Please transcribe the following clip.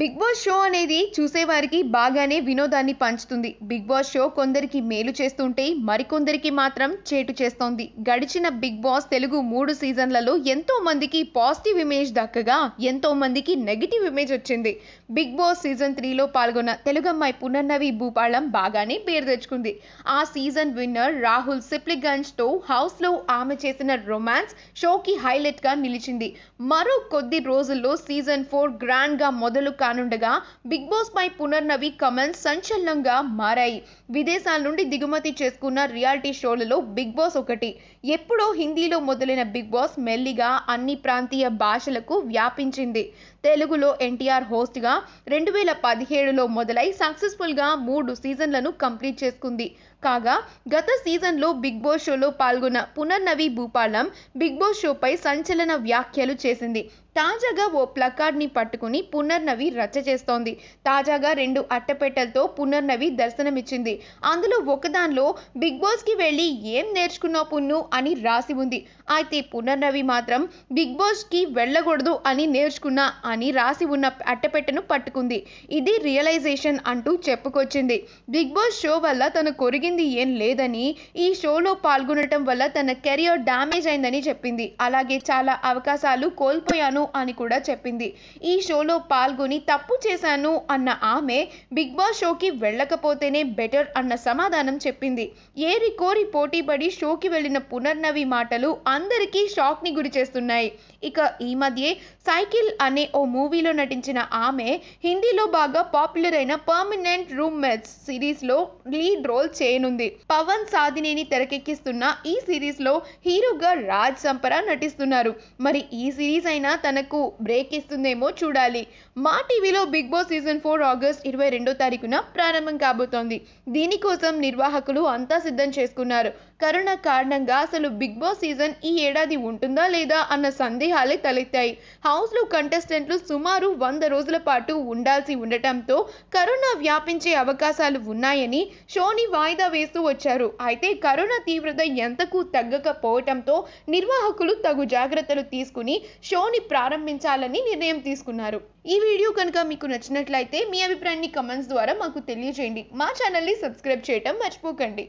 big boss show అనేది చూసేవారికి బాగానే వినోదాన్ని పంచుతుంది బిగ్ బాస్ షో కొందరికి మేలు చేస్తుంటే మరికొందరికి మాత్రం చేటు చేస్తోంది గడిచిన బిగ్ బాస్ తెలుగు మూడు సీజన్లలో ఎంతో మందికి పాజిటివ్ ఇమేజ్ దక్కగా ఎంతో మందికి నెగిటివ్ ఇమేజ్ వచ్చింది బిగ్ బాస్ సీజన్ త్రీలో పాల్గొన్న అమ్మాయి పునర్నవి భూపాళం బాగానే పేరు తెచ్చుకుంది ఆ సీజన్ విన్నర్ రాహుల్ సిప్లిగంజ్తో హౌస్లో ఆమె చేసిన రొమాన్స్ షోకి హైలైట్గా నిలిచింది మరో కొద్ది రోజుల్లో సీజన్ ఫోర్ గ్రాండ్గా మొదలు కానుండగా బిగ్ బాస్ పై పునర్నవి కమెంట్స్ సంచలనంగా మారాయి విదేశాల నుండి దిగుమతి చేసుకున్న రియాలిటీ షోలలో బిగ్ బాస్ ఒకటి ఎప్పుడో హిందీలో మొదలైన బిగ్ బాస్ మెల్లిగా అన్ని ప్రాంతీయ భాషలకు వ్యాపించింది తెలుగులో ఎన్టీఆర్ హోస్ట్గా రెండు వేల పదిహేడులో మొదలై సక్సెస్ఫుల్గా మూడు సీజన్లను కంప్లీట్ చేసుకుంది కాగా గత సీజన్లో బిగ్ బాస్ షోలో పాల్గొన్న పునర్నవి భూపాలం బిగ్ బాస్ షోపై సంచలన వ్యాఖ్యలు చేసింది తాజాగా ఓ ని పట్టుకుని పునర్నవి రచ్చ చేస్తోంది తాజాగా రెండు అట్టపెట్టెలతో పునర్నవి దర్శనమిచ్చింది అందులో ఒకదానిలో బిగ్ బాస్కి వెళ్ళి ఏం నేర్చుకున్నావు పున్ను అని రాసి ఉంది అయితే పునర్నవి మాత్రం బిగ్ బాస్కి వెళ్ళకూడదు అని నేర్చుకున్నా అని రాసి ఉన్న అట్టపెట్టెను పట్టుకుంది ఇది రియలైజేషన్ అంటూ చెప్పుకొచ్చింది బిగ్ బాస్ షో వల్ల తను కొరిగింది ఏం లేదని ఈ షోలో పాల్గొనటం వల్ల తన కెరియర్ డ్యామేజ్ అయిందని చెప్పింది అలాగే చాలా అవకాశాలు కోల్పోయాను అని కూడా చెప్పింది ఈ షోలో పాల్గొని తప్పు చేశాను అన్న ఆమె బిగ్ బాస్ షోకి వెళ్ళకపోతేనే బెటర్ అన్న సమాధానం చెప్పింది ఏరి కోరి పడి షోకి వెళ్ళిన పునర్నవి మాటలు అందరికీ షాక్ ని గురి చేస్తున్నాయి ఇక ఈ మధ్యే సైకిల్ అనే ఓ మూవీలో నటించిన ఆమె హిందీలో బాగా పాపులర్ అయిన పర్మనెంట్ రూమ్ మెట్స్ సిరీస్ లో లీడ్ రోల్ చేయనుంది పవన్ సాధినేని తెరకెక్కిస్తున్న ఈ సిరీస్ లో హీరోగా రాజ్ సంపరా నటిస్తున్నారు మరి ఈ సిరీస్ అయినా తన తనకు బ్రేక్ ఇస్తుందేమో చూడాలి మా టీవీలో Bigg Boss season four August ఇరవై రెండో తారీఖున ప్రారంభం కాబోతోంది దీనికోసం నిర్వాహకులు అంతా సిద్ధం చేసుకున్నారు కరోనా కారణంగా అసలు బిగ్ బాస్ సీజన్ ఈ ఏడాది ఉంటుందా లేదా అన్న సందేహాలే తలెత్తాయి హౌస్లో కంటెస్టెంట్లు సుమారు వంద రోజుల పాటు ఉండాల్సి ఉండటంతో కరోనా వ్యాపించే అవకాశాలు ఉన్నాయని షోని వాయిదా వేస్తూ వచ్చారు అయితే కరోనా తీవ్రత ఎంతకు తగ్గకపోవటంతో నిర్వాహకులు తగు జాగ్రత్తలు తీసుకుని షోని ప్రా ప్రారంభించాలని నిర్ణయం తీసుకున్నారు ఈ వీడియో కనుక మీకు నచ్చినట్లయితే మీ అభిప్రాయాన్ని కమెంట్స్ ద్వారా మాకు తెలియజేయండి మా ఛానల్ని సబ్స్క్రైబ్ చేయటం మర్చిపోకండి